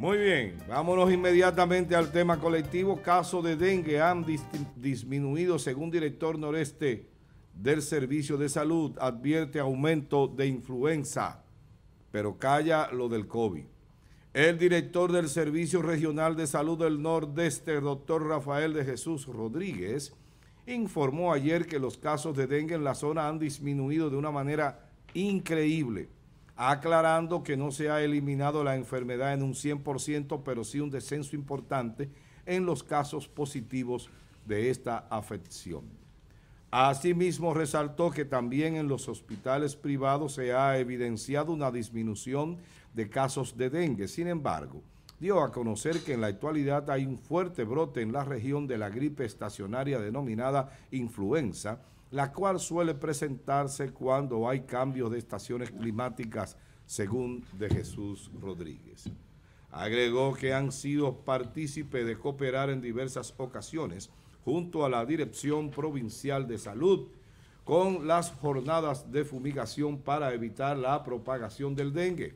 Muy bien, vámonos inmediatamente al tema colectivo. Casos de dengue han disminuido según director noreste del Servicio de Salud. Advierte aumento de influenza, pero calla lo del COVID. El director del Servicio Regional de Salud del Nordeste, doctor Rafael de Jesús Rodríguez, informó ayer que los casos de dengue en la zona han disminuido de una manera increíble aclarando que no se ha eliminado la enfermedad en un 100%, pero sí un descenso importante en los casos positivos de esta afección. Asimismo, resaltó que también en los hospitales privados se ha evidenciado una disminución de casos de dengue. Sin embargo, dio a conocer que en la actualidad hay un fuerte brote en la región de la gripe estacionaria denominada influenza, la cual suele presentarse cuando hay cambios de estaciones climáticas, según de Jesús Rodríguez. Agregó que han sido partícipes de cooperar en diversas ocasiones junto a la Dirección Provincial de Salud con las jornadas de fumigación para evitar la propagación del dengue.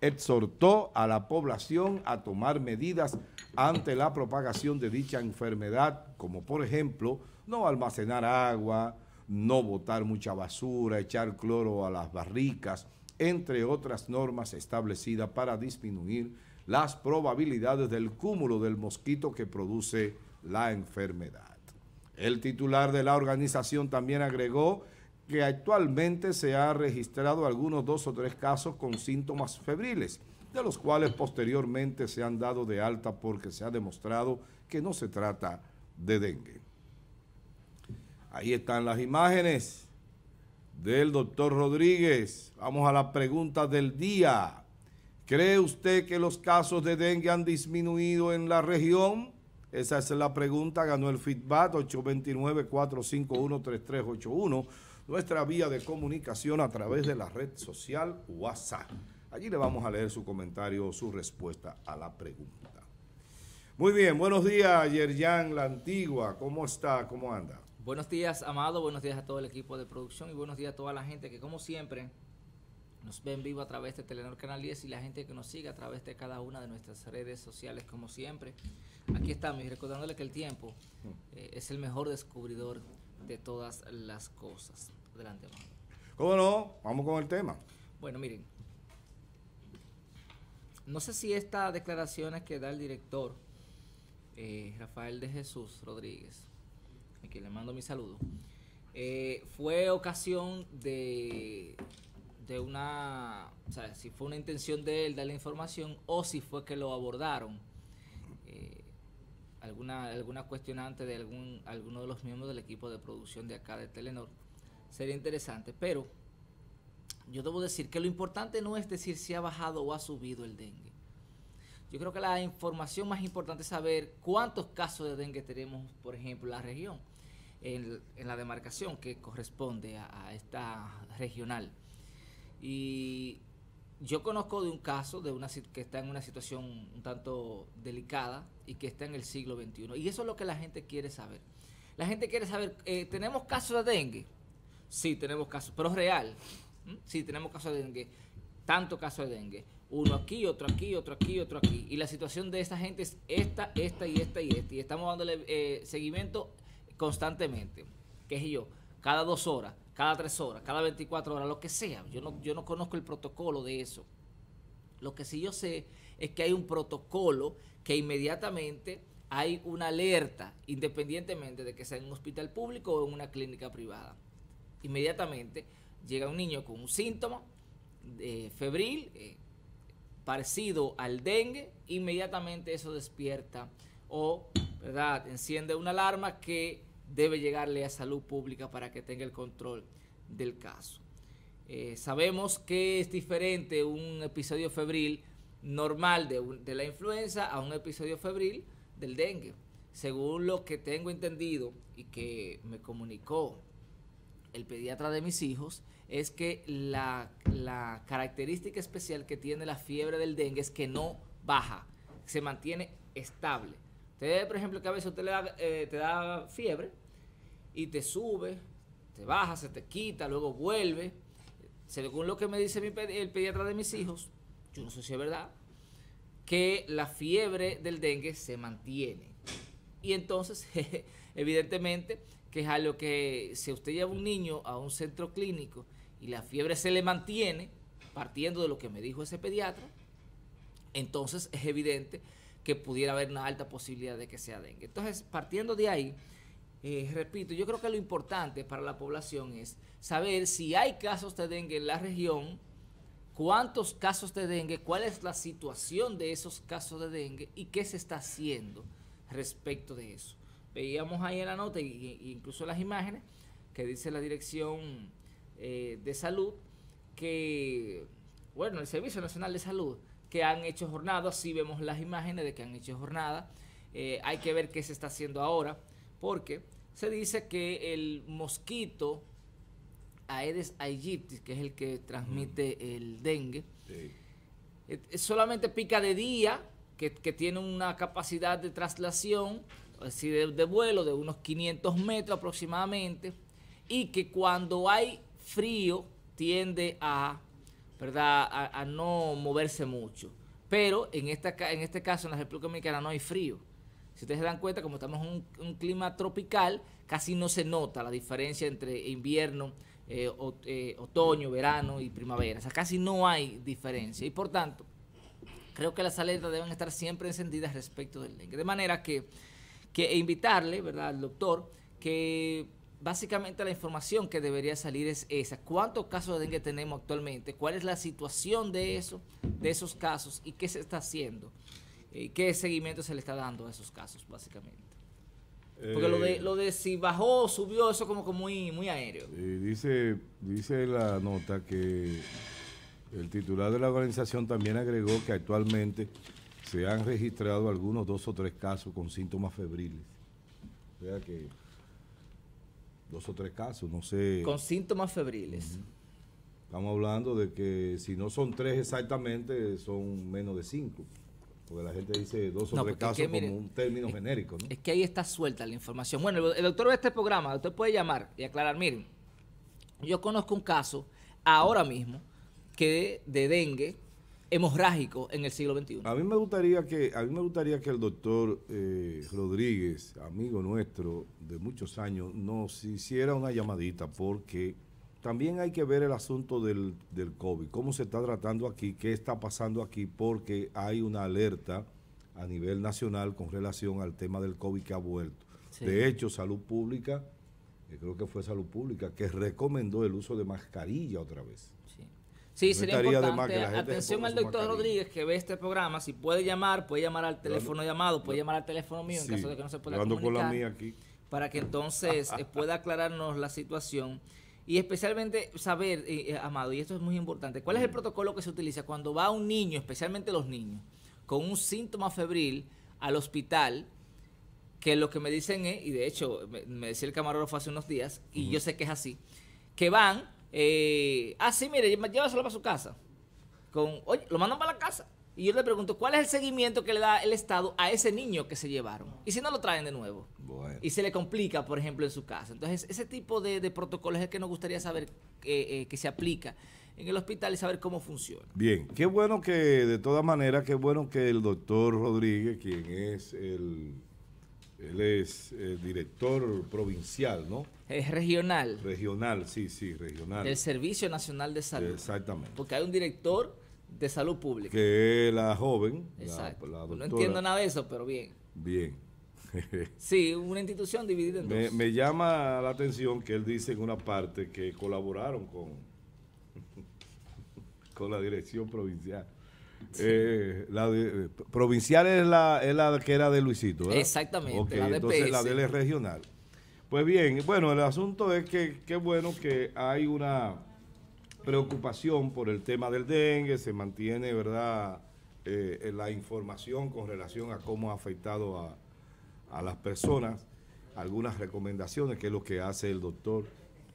Exhortó a la población a tomar medidas ante la propagación de dicha enfermedad, como por ejemplo no almacenar agua, no botar mucha basura, echar cloro a las barricas, entre otras normas establecidas para disminuir las probabilidades del cúmulo del mosquito que produce la enfermedad. El titular de la organización también agregó que actualmente se han registrado algunos dos o tres casos con síntomas febriles, de los cuales posteriormente se han dado de alta porque se ha demostrado que no se trata de dengue. Ahí están las imágenes del doctor Rodríguez. Vamos a la pregunta del día. ¿Cree usted que los casos de dengue han disminuido en la región? Esa es la pregunta. Ganó el feedback 829-451-3381. Nuestra vía de comunicación a través de la red social WhatsApp. Allí le vamos a leer su comentario o su respuesta a la pregunta. Muy bien, buenos días, Yerjan La Antigua. ¿Cómo está? ¿Cómo anda? Buenos días, Amado. Buenos días a todo el equipo de producción y buenos días a toda la gente que, como siempre, nos ven vivo a través de Telenor Canal 10 y la gente que nos sigue a través de cada una de nuestras redes sociales, como siempre. Aquí estamos y recordándole que el tiempo mm. eh, es el mejor descubridor de todas las cosas. Adelante, Amado. ¿Cómo no? Vamos con el tema. Bueno, miren. No sé si declaración es que da el director eh, Rafael de Jesús Rodríguez a le mando mi saludo, eh, fue ocasión de, de una, o sea, si fue una intención de él dar la información o si fue que lo abordaron. Eh, alguna, alguna cuestionante de algún, alguno de los miembros del equipo de producción de acá de Telenor. Sería interesante, pero yo debo decir que lo importante no es decir si ha bajado o ha subido el dengue. Yo creo que la información más importante es saber cuántos casos de dengue tenemos, por ejemplo, en la región en, la demarcación que corresponde a, esta regional. Y yo conozco de un caso de una que está en una situación un tanto delicada y que está en el siglo XXI. Y eso es lo que la gente quiere saber. La gente quiere saber, eh, ¿tenemos casos de dengue? Sí, tenemos casos, pero real. ¿Mm? Sí, tenemos casos de dengue, tanto casos de dengue uno aquí, otro aquí, otro aquí, otro aquí. Y la situación de esta gente es esta, esta y esta y esta. Y estamos dándole eh, seguimiento constantemente, que es yo, cada dos horas, cada tres horas, cada 24 horas, lo que sea. Yo no, yo no conozco el protocolo de eso. Lo que sí yo sé es que hay un protocolo que inmediatamente hay una alerta, independientemente de que sea en un hospital público o en una clínica privada. Inmediatamente llega un niño con un síntoma febril, eh, parecido al dengue, inmediatamente eso despierta o Enciende una alarma que debe llegarle a salud pública para que tenga el control del caso. Eh, sabemos que es diferente un episodio febril normal de, la influenza a un episodio febril del dengue. Según lo que tengo entendido y que me comunicó el pediatra de mis hijos, es que la, característica especial que tiene la fiebre del dengue es que no baja, se mantiene estable por ejemplo, que a veces usted le da, eh, te da fiebre y te sube, te baja, se te quita, luego vuelve. Según lo que me dice el pediatra de mis hijos, yo no sé si es verdad, que la fiebre del dengue se mantiene. Y entonces, evidentemente, que es a lo que si usted lleva un niño a un centro clínico y la fiebre se le mantiene, partiendo de lo que me dijo ese pediatra, entonces es evidente que pudiera haber una alta posibilidad de que sea dengue. Entonces, partiendo de ahí, eh, repito, yo creo que lo importante para la población es saber si hay casos de dengue en la región, cuántos casos de dengue, cuál es la situación de esos casos de dengue y qué se está haciendo respecto de eso. Veíamos ahí en la nota e incluso en las imágenes que dice la Dirección eh, de Salud que, bueno, el Servicio Nacional de Salud que han hecho jornada, así vemos las imágenes de que han hecho jornada, eh, hay que ver qué se está haciendo ahora, porque se dice que el mosquito Aedes aegypti, que es el que transmite el dengue, eh, solamente pica de día, que, tiene una capacidad de traslación, así de, de vuelo de unos 500 metros aproximadamente, y que cuando hay frío tiende a ¿verdad? A, no moverse mucho. Pero en, esta, en este caso, en la República Dominicana no hay frío. Si ustedes se dan cuenta, como estamos en un, clima tropical, casi no se nota la diferencia entre invierno, eh, eh, otoño, verano y primavera. O sea, casi no hay diferencia. Y por tanto, creo que las alertas deben estar siempre encendidas respecto del dengue. De manera que, que e invitarle, ¿verdad?, al doctor que básicamente la información que debería salir es esa. ¿Cuántos casos de dengue tenemos actualmente? ¿Cuál es la situación de, eso, de esos casos? ¿Y qué se está haciendo? qué seguimiento se le está dando a esos casos, básicamente? Porque lo, de, eh. lo de si bajó subió, eso como que muy, aéreo. dice, dice la nota que el titular de la organización también agregó que actualmente se han registrado algunos dos o tres casos con síntomas febriles. O que dos o tres casos, no sé. Con síntomas febriles. Estamos hablando de que si no son tres exactamente, son menos de cinco. Porque la gente dice dos o tres casos como un término genérico. ¿no? Es que ahí está suelta la información. Bueno, el, doctor de este programa, usted puede llamar y aclarar, miren, yo conozco un caso ahora mismo que de dengue hemorrágico en el siglo XXI. A mí me gustaría que, me gustaría que el doctor eh, Rodríguez, amigo nuestro de muchos años, nos hiciera una llamadita porque también hay que ver el asunto del, del COVID, cómo se está tratando aquí, qué está pasando aquí, porque hay una alerta a nivel nacional con relación al tema del COVID que ha vuelto. De hecho, Salud Pública, eh, creo que fue Salud Pública, que recomendó el uso de mascarilla otra vez. Sí, sería importante. Atención al doctor Rodríguez que ve este programa. Si puede llamar, puede llamar al teléfono llamado, puede llamar al teléfono mío en caso de que no se pueda comunicar. mía aquí. Para que entonces eh, pueda aclararnos la situación. Y especialmente saber, eh, eh, Amado, y esto es muy importante, ¿cuál es el mm. protocolo que se utiliza cuando va un niño, especialmente los niños, con un síntoma febril al hospital? Que lo que me dicen es, y de hecho me, decía el camarógrafo hace unos días, y yo sé que es así, que van eh, ah, sí, mire, llévaselo para su casa. Con, oye, lo mandan para la casa. Y yo le pregunto, ¿cuál es el seguimiento que le da el Estado a ese niño que se llevaron? Y si no lo traen de nuevo. Y se le complica, por ejemplo, en su casa. Entonces, ese tipo de, protocolos es el que nos gustaría saber eh, eh, que se aplica en el hospital y saber cómo funciona. Bien, qué bueno que, de todas maneras, qué bueno que el doctor Rodríguez, quien es el él es eh, director provincial, ¿no? Es regional. Regional, sí, sí, regional. Del Servicio Nacional de Salud. Exactamente. Porque hay un director de salud pública. Que es la joven. Exacto. No entiendo nada de eso, pero bien. Bien. sí, una institución dividida en dos. Me llama la atención que él dice en una parte que colaboraron con, con la dirección provincial. Eh, la eh, provincial es la, que era de Luisito. Exactamente. la de la de regional. Pues bien, bueno, el asunto es que qué bueno que hay una preocupación por el tema del dengue, se mantiene, ¿verdad? Eh, la información con relación a cómo ha afectado a las personas, algunas recomendaciones, que es lo que hace el doctor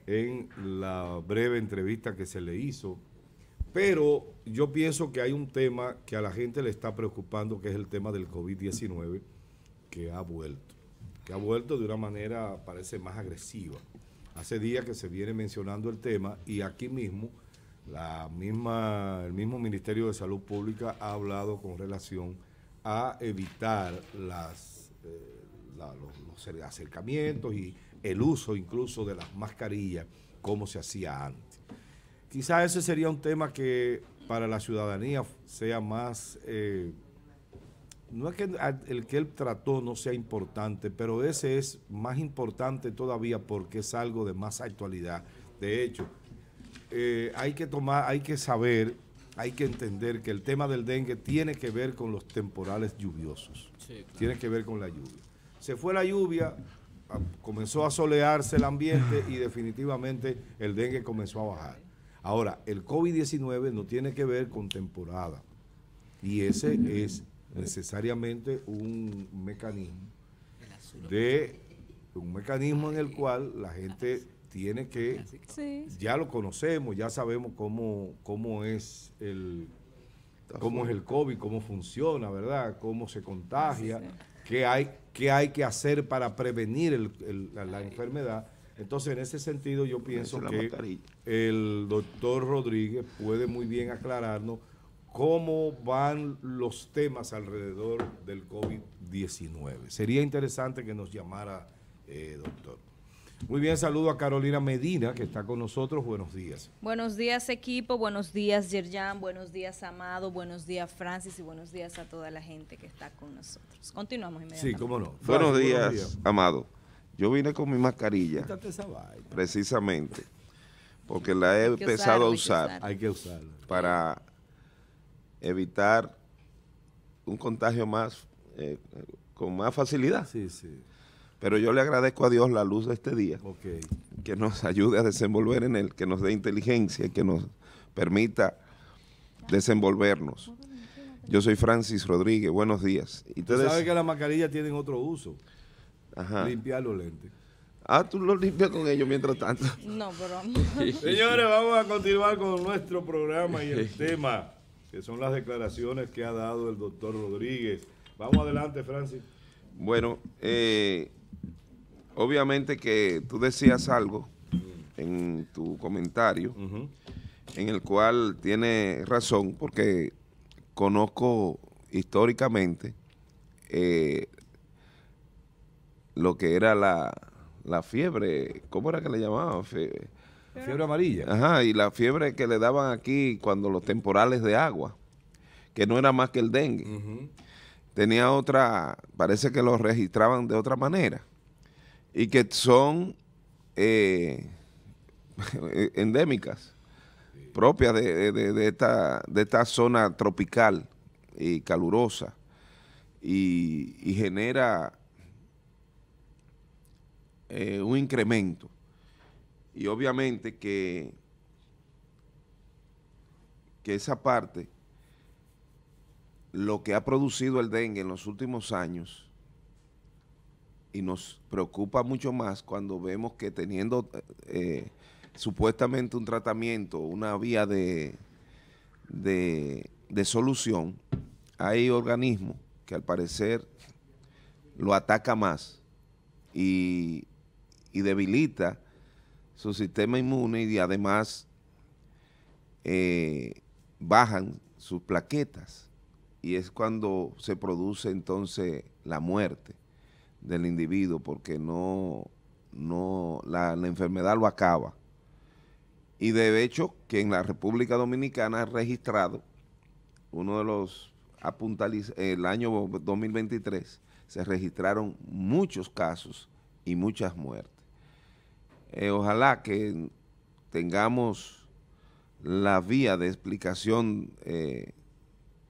en la breve entrevista que se le hizo pero yo pienso que hay un tema que a la gente le está preocupando, que es el tema del COVID-19, que ha vuelto. Que ha vuelto de una manera, parece, más agresiva. Hace días que se viene mencionando el tema y aquí mismo la misma, el mismo Ministerio de Salud Pública ha hablado con relación a evitar eh, los acercamientos y el uso incluso de las mascarillas como se hacía antes. Quizás ese sería un tema que para la ciudadanía sea más... Eh, no es que el que él trató no sea importante, pero ese es más importante todavía porque es algo de más actualidad. De hecho, eh, hay que tomar, hay que saber, hay que entender que el tema del dengue tiene que ver con los temporales lluviosos. Tiene que ver con la lluvia. Se fue la lluvia, comenzó a solearse el ambiente y definitivamente el dengue comenzó a bajar. Ahora, el COVID-19 no tiene que ver con temporada y ese es necesariamente un mecanismo de un mecanismo en el cual la gente tiene que ya lo conocemos, ya sabemos cómo cómo es el es el COVID, cómo funciona, ¿verdad? Cómo se contagia, qué hay hay que hacer para prevenir la enfermedad entonces, en ese sentido, yo pienso que el doctor Rodríguez puede muy bien aclararnos cómo van los temas alrededor del COVID-19. Sería interesante que nos llamara, eh, doctor. Muy bien, saludo a Carolina Medina, que está con nosotros. Buenos días. Buenos días, equipo. Buenos días, Yerjan. Buenos días, Amado. Buenos días, Francis. Y buenos días a toda la gente que está con nosotros. Continuamos inmediatamente. Sí, cómo no. buenos días, Amado. Yo vine con mi mascarilla. Precisamente. Porque la he empezado a usar. Hay que usarla. Para evitar un contagio más, eh, con más facilidad. Sí, sí. Pero yo le agradezco a Dios la luz de este día. Que nos ayude a desenvolver en él, que nos dé inteligencia, que nos permita desenvolvernos. Yo soy Francis Rodríguez, buenos días. Y sabes que las mascarillas tienen otro uso limpiar los lentes. Ah, tú lo limpias con ellos mientras tanto. No, pero... Señores, vamos a continuar con nuestro programa y el tema, que son las declaraciones que ha dado el doctor Rodríguez. Vamos adelante, Francis. Bueno, eh, obviamente que tú decías algo en tu comentario, en el cual tiene razón, porque conozco históricamente eh, lo que era la, fiebre, ¿cómo era que le llamaban? Fiebre. amarilla. Ajá, y la fiebre que le daban aquí cuando los temporales de agua, que no era más que el dengue. Tenía otra, parece que lo registraban de otra manera. Y que son eh, endémicas, propias de, esta, de esta zona tropical y calurosa. Y, y genera eh, un incremento. Y obviamente que, que esa parte, lo que ha producido el dengue en los últimos años, y nos preocupa mucho más cuando vemos que teniendo eh, supuestamente un tratamiento, una vía de, de, de solución, hay organismos que al parecer lo ataca más y y debilita su sistema inmune y además eh, bajan sus plaquetas y es cuando se produce entonces la muerte del individuo porque no, no la, enfermedad lo acaba. Y de hecho que en la República Dominicana ha registrado uno de los apuntaliz el año 2023 se registraron muchos casos y muchas muertes. Eh, ojalá que tengamos la vía de explicación eh,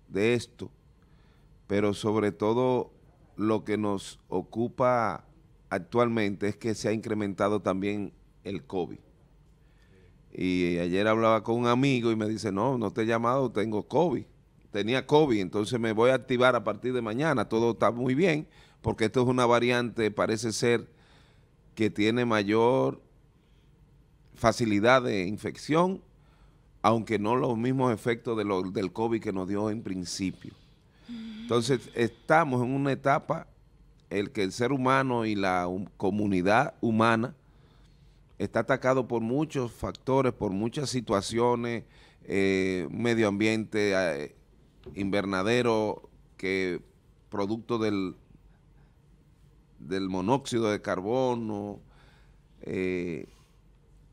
de esto, pero sobre todo lo que nos ocupa actualmente es que se ha incrementado también el COVID. Y ayer hablaba con un amigo y me dice, no, no te he llamado, tengo COVID. Tenía COVID, entonces me voy a activar a partir de mañana. Todo está muy bien, porque esto es una variante, parece ser, que tiene mayor facilidad de infección, aunque no los mismos efectos de lo, del COVID que nos dio en principio. Entonces, estamos en una etapa en que el ser humano y la comunidad humana está atacado por muchos factores, por muchas situaciones, eh, medio ambiente, eh, invernadero, que producto del, del monóxido de carbono, eh,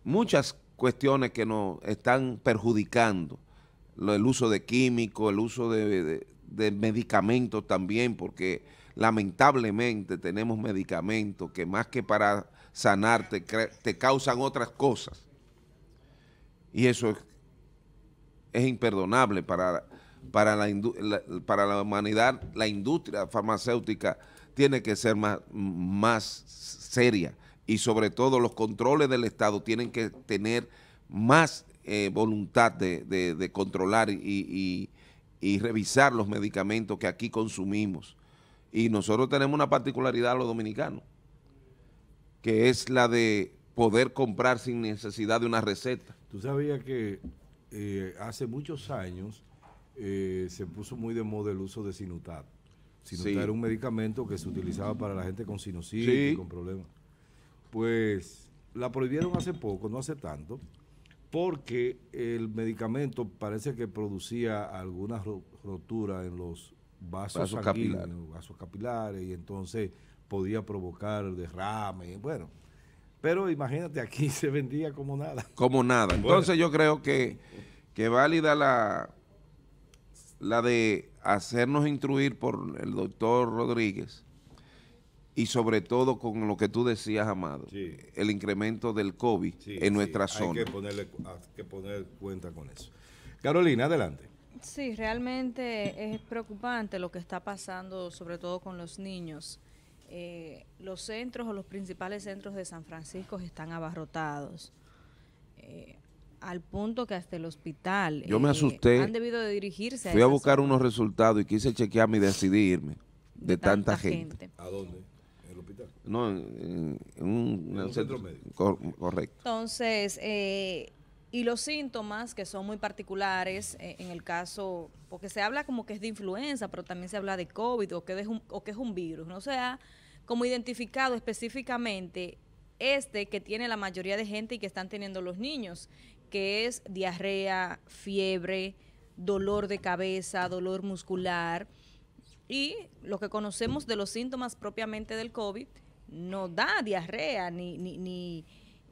muchas cuestiones que nos están perjudicando, el uso de químicos, el uso de, medicamentos también, porque lamentablemente tenemos medicamentos que más que para sanarte, te, causan otras cosas. Y eso es, imperdonable para, para, la, para la humanidad. La industria farmacéutica tiene que ser más, más seria y sobre todo los controles del Estado tienen que tener más eh, voluntad de, controlar y, revisar los medicamentos que aquí consumimos. Y nosotros tenemos una particularidad a los dominicanos, que es la de poder comprar sin necesidad de una receta. Tú sabías que eh, hace muchos años eh, se puso muy de moda el uso de sinutat. Sinutat era un medicamento que se utilizaba para la gente con sinusitis, y con problemas pues la prohibieron hace poco, no hace tanto, porque el medicamento parece que producía alguna rotura en los vasos, capilares. y entonces podía provocar derrame, bueno. Pero imagínate, aquí se vendía como nada. Como nada. Entonces yo creo que, que válida la, la de hacernos instruir por el doctor Rodríguez y sobre todo con lo que tú decías, Amado, el incremento del COVID en nuestra zona. Hay que, hay que poner cuenta con eso. Carolina, adelante. Sí, realmente es preocupante lo que está pasando, sobre todo con los niños. Eh, los centros o los principales centros de San Francisco están abarrotados. Eh, al punto que hasta el hospital. Yo me eh, asusté. Han debido de dirigirse. Fui a, buscar unos resultados y quise chequearme y decidirme de, tanta, gente. gente. ¿A dónde? No, en, un, centro, médico. correcto. Entonces, eh, y los síntomas que son muy particulares eh, en el caso, porque se habla como que es de influenza, pero también se habla de COVID o que es un, o que es un virus, ¿no? O sea, como identificado específicamente este que tiene la mayoría de gente y que están teniendo los niños, que es diarrea, fiebre, dolor de cabeza, dolor muscular. Y lo que conocemos de los síntomas propiamente del COVID no da diarrea ni, ni, ni,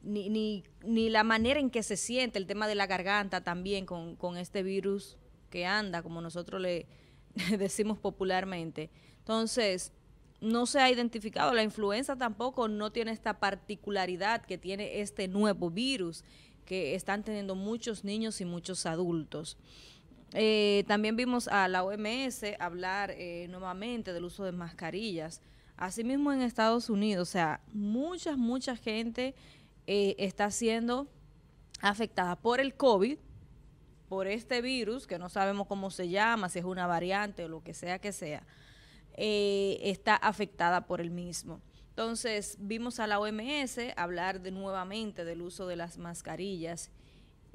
ni, ni, la manera en que se siente, el tema de la garganta también con, con este virus que anda, como nosotros le decimos popularmente. Entonces, no se ha identificado, la influenza tampoco no tiene esta particularidad que tiene este nuevo virus que están teniendo muchos niños y muchos adultos. Eh, también vimos a la OMS hablar eh, nuevamente del uso de mascarillas. Asimismo en Estados Unidos, o sea, mucha, mucha gente eh, está siendo afectada por el COVID, por este virus, que no sabemos cómo se llama, si es una variante o lo que sea que sea, está afectada por el mismo. Entonces, vimos a la OMS hablar de, nuevamente del uso de las mascarillas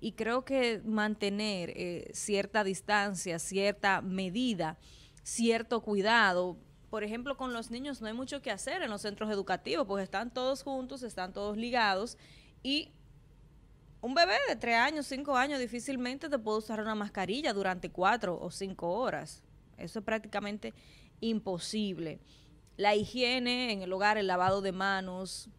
y creo que mantener eh, cierta distancia, cierta medida, cierto cuidado, por ejemplo, con los niños no hay mucho que hacer en los centros educativos, pues están todos juntos, están todos ligados y un bebé de tres años, cinco años difícilmente te puede usar una mascarilla durante cuatro o cinco horas. Eso es prácticamente imposible. La higiene en el hogar, el lavado de manos,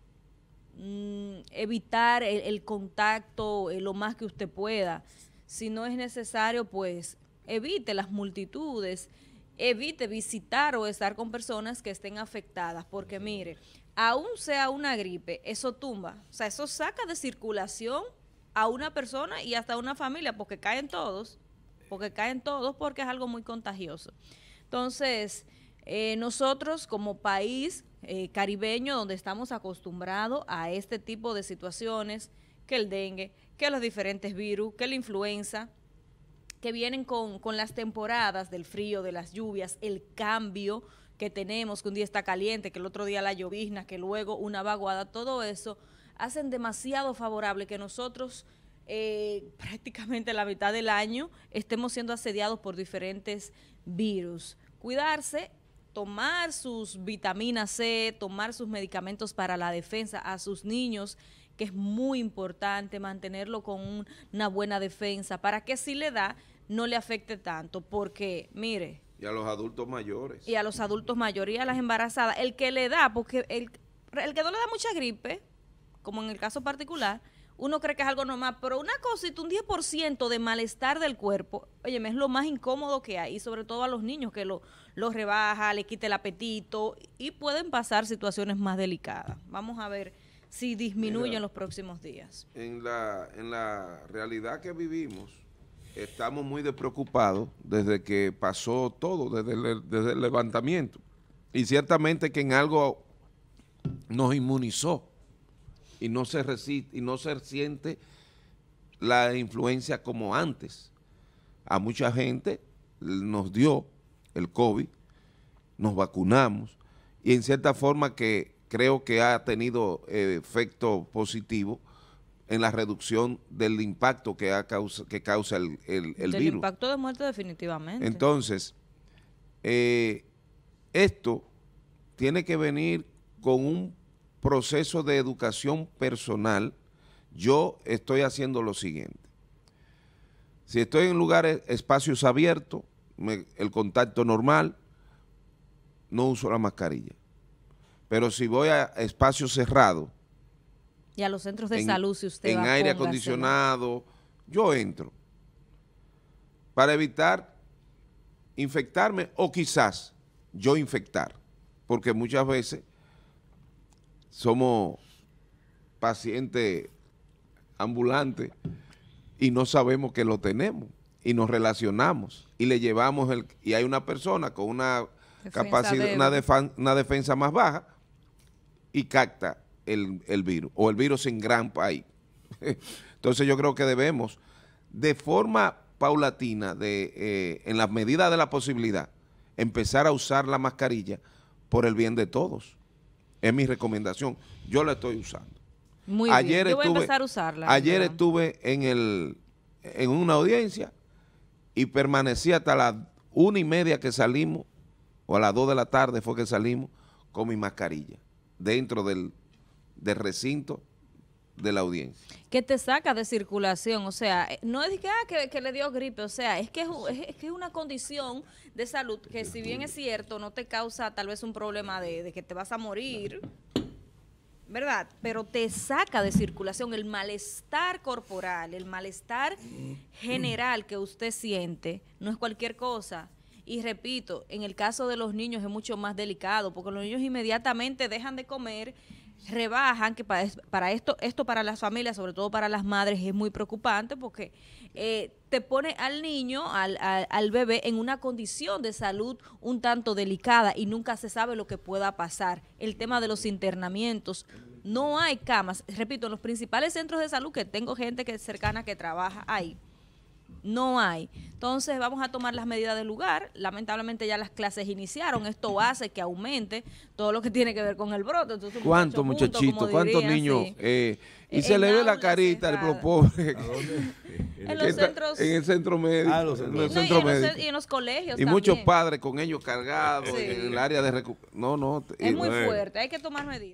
Mm, evitar el, contacto eh, lo más que usted pueda. Si no es necesario, pues evite las multitudes, evite visitar o estar con personas que estén afectadas, porque mire, aún sea una gripe, eso tumba, o sea, eso saca de circulación a una persona y hasta a una familia, porque caen todos, porque caen todos, porque es algo muy contagioso. Entonces, eh, nosotros como país eh, caribeño donde estamos acostumbrados a este tipo de situaciones, que el dengue, que los diferentes virus, que la influenza, que vienen con, las temporadas del frío, de las lluvias, el cambio que tenemos, que un día está caliente, que el otro día la llovizna, que luego una vaguada, todo eso hacen demasiado favorable que nosotros eh, prácticamente la mitad del año estemos siendo asediados por diferentes virus. Cuidarse tomar sus vitaminas C, tomar sus medicamentos para la defensa a sus niños, que es muy importante mantenerlo con una buena defensa, para que si le da, no le afecte tanto, porque mire... Y a los adultos mayores. Y a los adultos mayores, y a las embarazadas. El que le da, porque el, el que no le da mucha gripe, como en el caso particular, uno cree que es algo normal, pero una cosita, un 10% de malestar del cuerpo, oye, es lo más incómodo que hay, y sobre todo a los niños que lo, los rebaja, le quita el apetito y pueden pasar situaciones más delicadas. Vamos a ver si disminuye en los próximos días. En la, realidad que vivimos, estamos muy despreocupados desde que pasó todo, desde el, levantamiento. Y ciertamente que en algo nos inmunizó y no se y no se siente la influencia como antes. A mucha gente nos dio el COVID, nos vacunamos y en cierta forma que creo que ha tenido eh, efecto positivo en la reducción del impacto que, causa, que causa el, el, virus. impacto de muerte definitivamente. Entonces, eh, esto tiene que venir con un proceso de educación personal. Yo estoy haciendo lo siguiente. Si estoy en lugares, espacios abiertos, el contacto normal, no uso la mascarilla. Pero si voy a espacios cerrados. Y a los centros de salud, si usted En aire acondicionado, yo entro. Para evitar infectarme o quizás yo infectar. Porque muchas veces somos pacientes ambulantes y no sabemos que lo tenemos y nos relacionamos y le llevamos el y hay una persona con una capacidad una, defensa más baja y capta el, virus o el virus en gran país entonces yo creo que debemos de forma paulatina de eh, en la medida de la posibilidad empezar a usar la mascarilla por el bien de todos es mi recomendación yo la estoy usando muy ayer bien. Yo empezar a usarla ayer estuve en el en una audiencia y permanecí hasta las una y media que salimos, o a las dos de la tarde fue que salimos, con mi mascarilla, dentro del, recinto de la audiencia. Que te saca de circulación, o sea, eh, no es que, ah, que, le dio gripe, o sea, es que es, que es una condición de salud que si bien es cierto, no te causa tal vez un problema de que te vas a morir, ¿verdad? Pero te saca de circulación el malestar corporal, el malestar general que usted siente, no es cualquier cosa. Y repito, en el caso de los niños es mucho más delicado, porque los niños inmediatamente dejan de comer, rebajan, que para, esto, esto para las familias, sobre todo para las madres, es muy preocupante porque eh, te pone al niño, al, al, al, bebé, en una condición de salud un tanto delicada y nunca se sabe lo que pueda pasar. El tema de los internamientos. No hay camas, repito, en los principales centros de salud que tengo gente que es cercana que trabaja ahí no hay. Entonces vamos a tomar las medidas del lugar. Lamentablemente ya las clases iniciaron. Esto hace que aumente todo lo que tiene que ver con el brote. ¿Cuántos muchachitos? ¿Cuántos niños? Eh, y se le ve la carita al pobre. en, los centros, en el centro médico. y, en los, colegios. Y muchos padres con ellos cargados en el área de recuperación. No, no. Es muy fuerte, hay que tomar medidas.